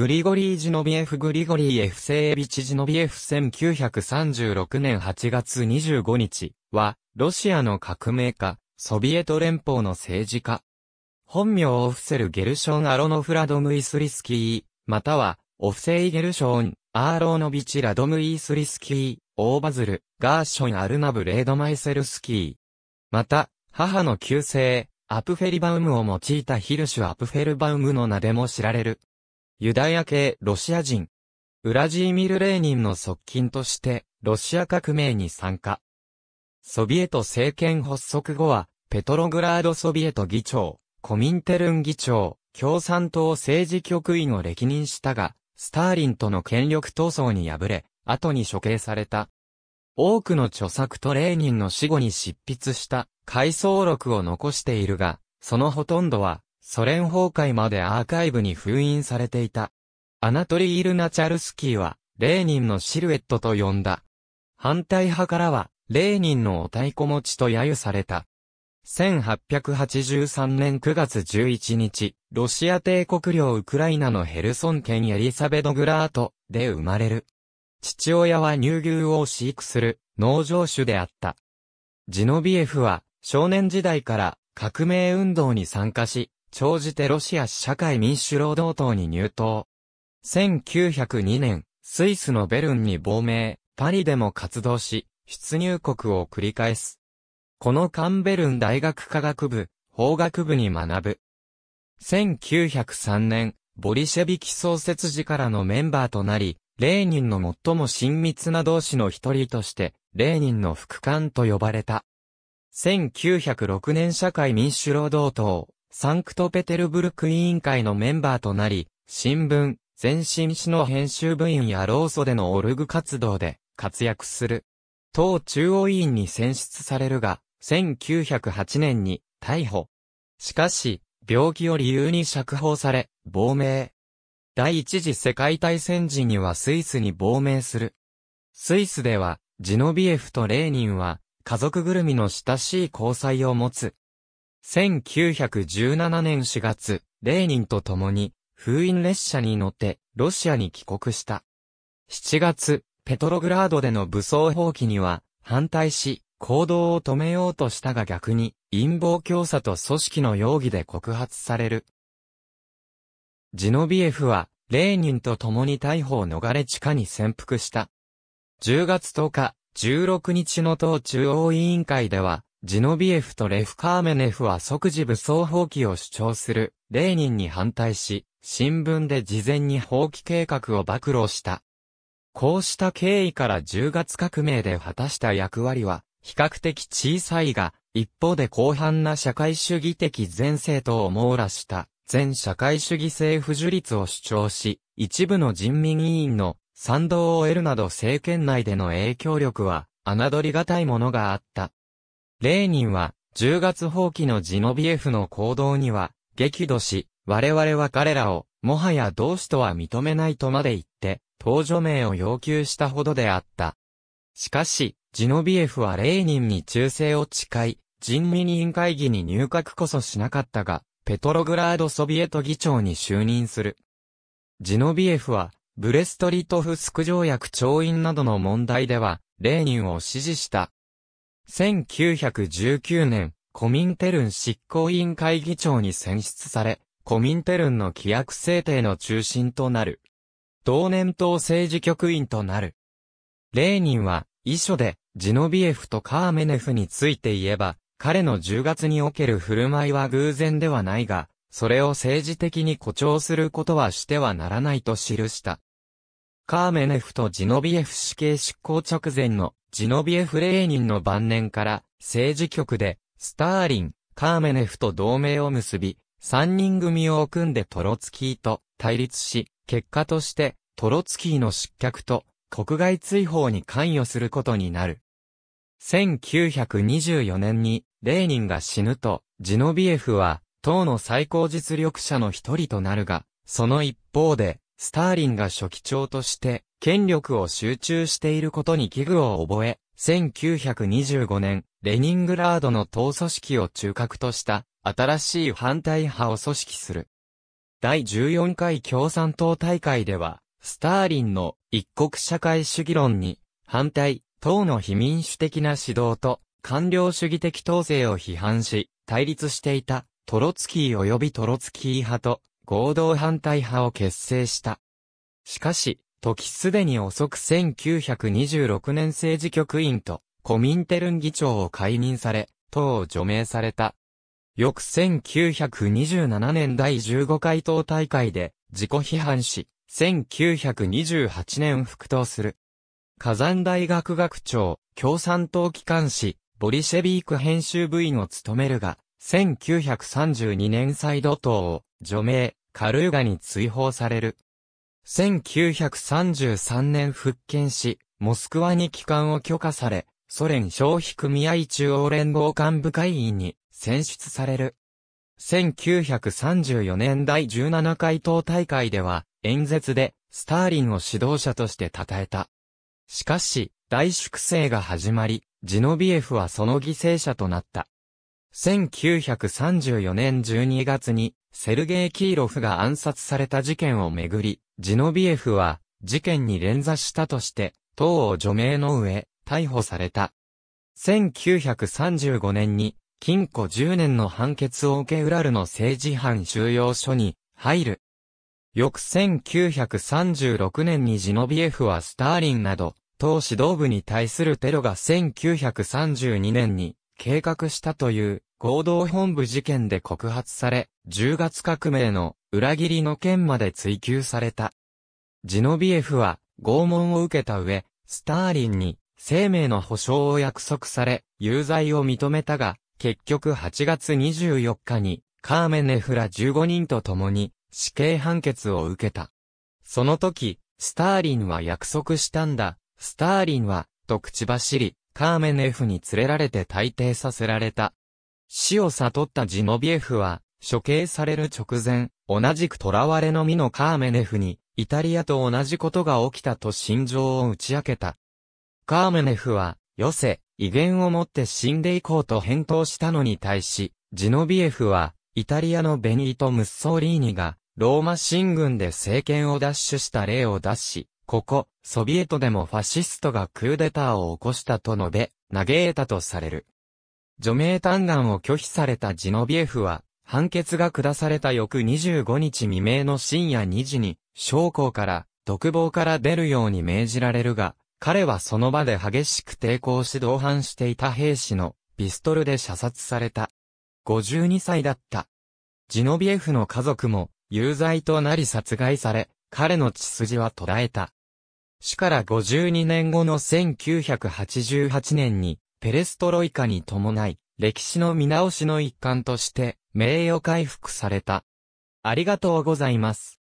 グリゴリー・ジノビエフ・グリゴリー・エフセービチ・ジノビエフ1936年8月25日は、ロシアの革命家、ソビエト連邦の政治家。本名オフセル・ゲルション・アロノフ・ラドムイ・スリスキー、または、オフセイ・ゲルション、アーローノビチ・ラドムイ・スリスキー、オーバズル、ガーション・アルナブ・レードマイセルスキー。また、母の旧姓、アプフェリバウムを用いたヒルシュ・アプフェルバウムの名でも知られる。ユダヤ系ロシア人、ウラジーミル・レーニンの側近として、ロシア革命に参加。ソビエト政権発足後は、ペトログラードソビエト議長、コミンテルン議長、共産党政治局員を歴任したが、スターリンとの権力闘争に敗れ、後に処刑された。多くの著作とレーニンの死後に執筆した回想録を残しているが、そのほとんどはソ連崩壊までアーカイブに封印されていた。アナトリ・イルナ・チャルスキーは、レーニンのシルエットと呼んだ。反対派からは、レーニンのお太鼓持ちと揶揄された。1883年9月11日、ロシア帝国領ウクライナのヘルソン県エリサベドグラートで生まれる。父親は乳牛を飼育する農場主であった。ジノビエフは少年時代から革命運動に参加し、長じてロシア社会民主労働党に入党。1902年、スイスのベルンに亡命、パリでも活動し、出入国を繰り返す。このカンベルン大学科学部、法学部に学ぶ。1903年、ボリシェビキ創設時からのメンバーとなり、レーニンの最も親密な同志の一人として、レーニンの副官と呼ばれた。1906年社会民主労働党、サンクトペテルブルク委員会のメンバーとなり、新聞、前進誌の編集部員や労組でのオルグ活動で活躍する。党中央委員に選出されるが、1908年に逮捕。しかし、病気を理由に釈放され、亡命。第一次世界大戦時にはスイスに亡命する。スイスでは、ジノビエフとレーニンは、家族ぐるみの親しい交際を持つ。1917年4月、レーニンと共に、封印列車に乗って、ロシアに帰国した。7月、ペトログラードでの武装放棄には、反対し、行動を止めようとしたが逆に、陰謀教唆と組織の容疑で告発される。ジノビエフは、レーニンと共に逮捕を逃れ地下に潜伏した。10月10日、16日の党中央委員会では、ジノビエフとレフ・カーメネフは即時武装放棄を主張する、レーニンに反対し、新聞で事前に放棄計画を暴露した。こうした経緯から10月革命で果たした役割は、比較的小さいが、一方で広範な社会主義的前世とを網羅した、全社会主義政府樹立を主張し、一部の人民委員の賛同を得るなど政権内での影響力は、侮りがたいものがあった。レーニンは、10月放棄のジノビエフの行動には、激怒し、我々は彼らを、もはや同志とは認めないとまで言って、登場名を要求したほどであった。しかし、ジノビエフはレーニンに忠誠を誓い、人民委員会議に入閣こそしなかったが、ペトログラードソビエト議長に就任する。ジノビエフは、ブレストリトフスク条約調印などの問題では、レーニンを支持した。1919年、コミンテルン執行委員会議長に選出され、コミンテルンの規約制定の中心となる。同年党政治局員となる。レーニンは、遺書で、ジノビエフとカーメネフについて言えば、彼の10月における振る舞いは偶然ではないが、それを政治的に誇張することはしてはならないと記した。カーメネフとジノビエフ死刑執行直前のジノビエフ・レーニンの晩年から政治局でスターリン、カーメネフと同盟を結び、三人組を組んでトロツキーと対立し、結果としてトロツキーの失脚と国外追放に関与することになる。1924年にレーニンが死ぬと、ジノビエフは党の最高実力者の一人となるが、その一方でスターリンが初期長として権力を集中していることに危惧を覚え、1925年、レニングラードの党組織を中核とした新しい反対派を組織する。第14回共産党大会では、スターリンの一国社会主義論に反対、党の非民主的な指導と官僚主義的統制を批判し、対立していたトロツキー及びトロツキー派と合同反対派を結成した。しかし、時すでに遅く1926年政治局員とコミンテルン議長を解任され、党を除名された。翌1927年第15回党大会で自己批判し、1928年復党する。火山大学学長、共産党機関紙、ボリシェビーク編集部員を務めるが、1932年再度党を除名、カルーガに追放される。1933年復権し、モスクワに帰還を許可され、ソ連消費組合中央連合幹部会議に選出される。1934年第17回党大会では、演説で、スターリンを指導者として称えた。しかし、大粛清が始まり、ジノビエフはその犠牲者となった。1934年12月に、セルゲイ・キーロフが暗殺された事件をめぐり、ジノビエフは、事件に連座したとして、党を除名の上、逮捕された。1935年に、禁錮10年の判決を受けウラルの政治犯収容所に入る。翌1936年にジノビエフはスターリンなど、党指導部に対するテロが1932年に計画したという合同本部事件で告発され、10月革命の裏切りの件まで追及された。ジノビエフは拷問を受けた上、スターリンに生命の保証を約束され、有罪を認めたが、結局8月24日にカーメネフら15人と共に死刑判決を受けた。その時、スターリンは約束したんだ、スターリンは、と口走り、カーメネフに連れられて退廷させられた。死を悟ったジノビエフは、処刑される直前、同じく囚われの身のカーメネフに、イタリアと同じことが起きたと心情を打ち明けた。カーメネフは、よせ、威厳をもって死んでいこうと返答したのに対し、ジノビエフは、イタリアのベニート・ムッソーリーニが、ローマ進軍で政権を奪取した例を出し、ここ、ソビエトでもファシストがクーデターを起こしたと述べ、嘆いたとされる。除名嘆願を拒否されたジノビエフは、判決が下された翌25日未明の深夜2時に、将校から、独房から出るように命じられるが、彼はその場で激しく抵抗し同伴していた兵士のピストルで射殺された。52歳だった。ジノビエフの家族も有罪となり殺害され、彼の血筋は途絶えた。死から52年後の1988年に、ペレストロイカに伴い、歴史の見直しの一環として、名誉回復された。ありがとうございます。